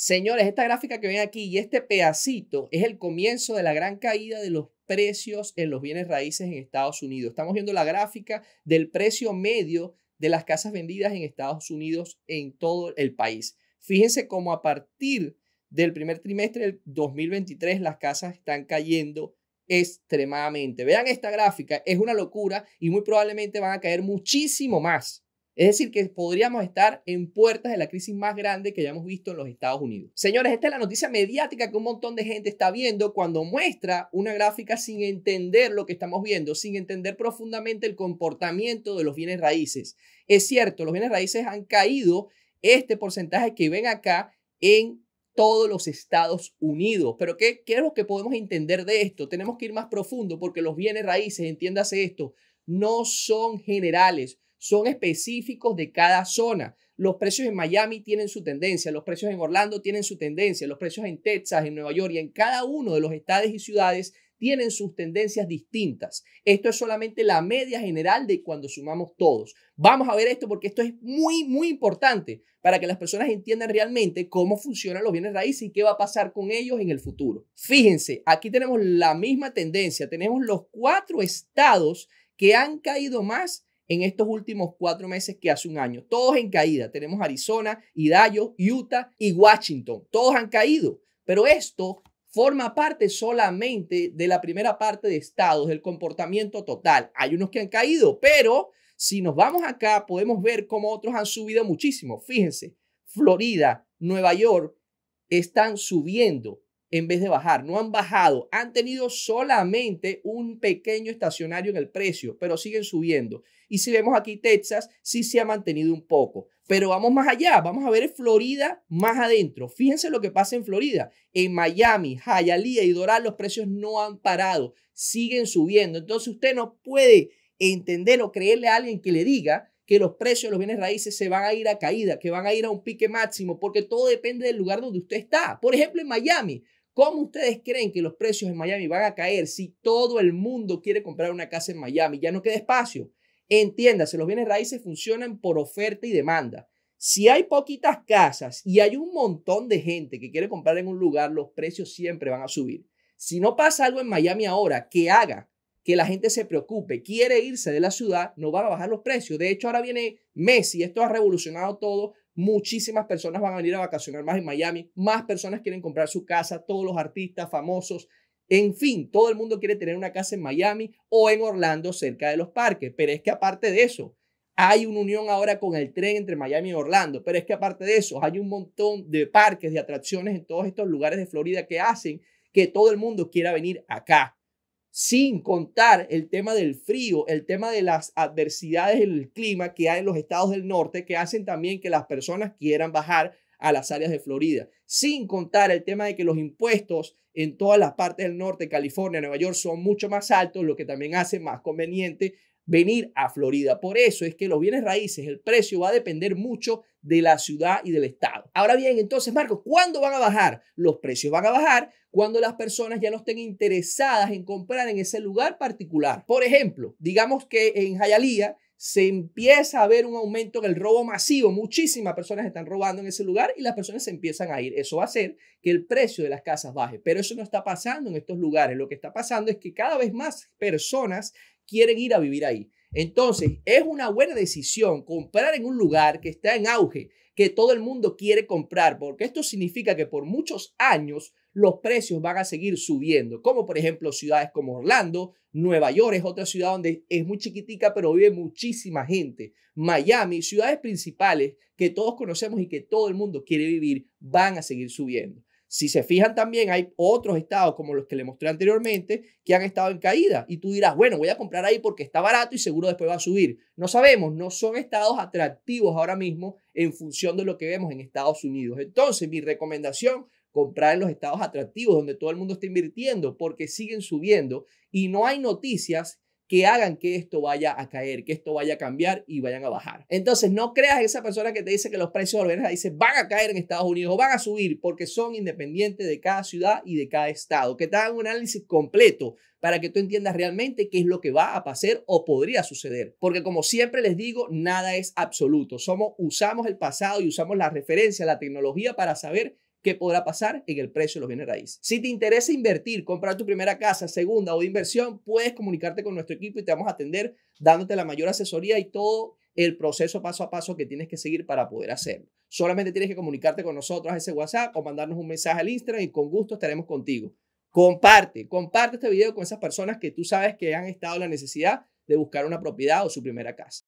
Señores, esta gráfica que ven aquí y este pedacito es el comienzo de la gran caída de los precios en los bienes raíces en Estados Unidos. Estamos viendo la gráfica del precio medio de las casas vendidas en Estados Unidos en todo el país. Fíjense cómo a partir del primer trimestre del 2023 las casas están cayendo extremadamente. Vean esta gráfica, es una locura y muy probablemente van a caer muchísimo más es decir, que podríamos estar en puertas de la crisis más grande que hayamos visto en los Estados Unidos. Señores, esta es la noticia mediática que un montón de gente está viendo cuando muestra una gráfica sin entender lo que estamos viendo, sin entender profundamente el comportamiento de los bienes raíces. Es cierto, los bienes raíces han caído este porcentaje que ven acá en todos los Estados Unidos. Pero ¿qué, ¿qué, es lo que podemos entender de esto? Tenemos que ir más profundo porque los bienes raíces, entiéndase esto, no son generales, son específicos de cada zona. Los precios en Miami tienen su tendencia, los precios en Orlando tienen su tendencia, los precios en Texas, en Nueva York y en cada uno de los estados y ciudades tienen sus tendencias distintas. Esto es solamente la media general de cuando sumamos todos. Vamos a ver esto porque esto es muy, muy importante para que las personas entiendan realmente cómo funcionan los bienes raíces y qué va a pasar con ellos en el futuro. Fíjense, aquí tenemos la misma tendencia. Tenemos los cuatro estados que han caído más en estos últimos cuatro meses que hace un año. Todos en caída. Tenemos Arizona, Idaho, Utah y Washington. Todos han caído. Pero esto forma parte solamente de la primera parte de estados, del comportamiento total. Hay unos que han caído, pero si nos vamos acá podemos ver cómo otros han subido muchísimo. Fíjense, Florida, Nueva York están subiendo en vez de bajar. No han bajado, han tenido solamente un pequeño estacionario en el precio, pero siguen subiendo. Y si vemos aquí Texas, sí se ha mantenido un poco. Pero vamos más allá, vamos a ver Florida más adentro. Fíjense lo que pasa en Florida. En Miami, Hialeah y Doral los precios no han parado, siguen subiendo. Entonces usted no puede entender o creerle a alguien que le diga que los precios de los bienes raíces se van a ir a caída, que van a ir a un pique máximo, porque todo depende del lugar donde usted está. Por ejemplo, en Miami, ¿Cómo ustedes creen que los precios en Miami van a caer si todo el mundo quiere comprar una casa en Miami? Ya no queda espacio. Entiéndase, los bienes raíces funcionan por oferta y demanda. Si hay poquitas casas y hay un montón de gente que quiere comprar en un lugar, los precios siempre van a subir. Si no pasa algo en Miami ahora ¿qué haga que la gente se preocupe, quiere irse de la ciudad, no van a bajar los precios. De hecho, ahora viene Messi, esto ha revolucionado todo. Muchísimas personas van a venir a vacacionar más en Miami, más personas quieren comprar su casa, todos los artistas famosos, en fin, todo el mundo quiere tener una casa en Miami o en Orlando cerca de los parques. Pero es que aparte de eso, hay una unión ahora con el tren entre Miami y Orlando, pero es que aparte de eso, hay un montón de parques, de atracciones en todos estos lugares de Florida que hacen que todo el mundo quiera venir acá sin contar el tema del frío, el tema de las adversidades del clima que hay en los estados del norte, que hacen también que las personas quieran bajar a las áreas de Florida, sin contar el tema de que los impuestos en todas las partes del norte, California, Nueva York, son mucho más altos, lo que también hace más conveniente venir a Florida. Por eso es que los bienes raíces, el precio va a depender mucho de la ciudad y del estado. Ahora bien, entonces, Marcos, ¿cuándo van a bajar? Los precios van a bajar cuando las personas ya no estén interesadas en comprar en ese lugar particular. Por ejemplo, digamos que en Hialeah se empieza a ver un aumento en el robo masivo. Muchísimas personas están robando en ese lugar y las personas se empiezan a ir. Eso va a hacer que el precio de las casas baje. Pero eso no está pasando en estos lugares. Lo que está pasando es que cada vez más personas quieren ir a vivir ahí. Entonces, es una buena decisión comprar en un lugar que está en auge, que todo el mundo quiere comprar, porque esto significa que por muchos años los precios van a seguir subiendo, como por ejemplo ciudades como Orlando, Nueva York es otra ciudad donde es muy chiquitica, pero vive muchísima gente. Miami, ciudades principales que todos conocemos y que todo el mundo quiere vivir, van a seguir subiendo. Si se fijan también, hay otros estados como los que le mostré anteriormente que han estado en caída. Y tú dirás, bueno, voy a comprar ahí porque está barato y seguro después va a subir. No sabemos, no son estados atractivos ahora mismo en función de lo que vemos en Estados Unidos. Entonces, mi recomendación, comprar en los estados atractivos donde todo el mundo está invirtiendo porque siguen subiendo y no hay noticias que hagan que esto vaya a caer, que esto vaya a cambiar y vayan a bajar. Entonces, no creas a esa persona que te dice que los precios de la dice van a caer en Estados Unidos o van a subir porque son independientes de cada ciudad y de cada estado. Que te hagan un análisis completo para que tú entiendas realmente qué es lo que va a pasar o podría suceder. Porque como siempre les digo, nada es absoluto. Somos, usamos el pasado y usamos la referencia, la tecnología para saber que podrá pasar en el precio de los bienes raíces. Si te interesa invertir, comprar tu primera casa, segunda o de inversión, puedes comunicarte con nuestro equipo y te vamos a atender dándote la mayor asesoría y todo el proceso paso a paso que tienes que seguir para poder hacerlo. Solamente tienes que comunicarte con nosotros a ese WhatsApp o mandarnos un mensaje al Instagram y con gusto estaremos contigo. Comparte, comparte este video con esas personas que tú sabes que han estado en la necesidad de buscar una propiedad o su primera casa.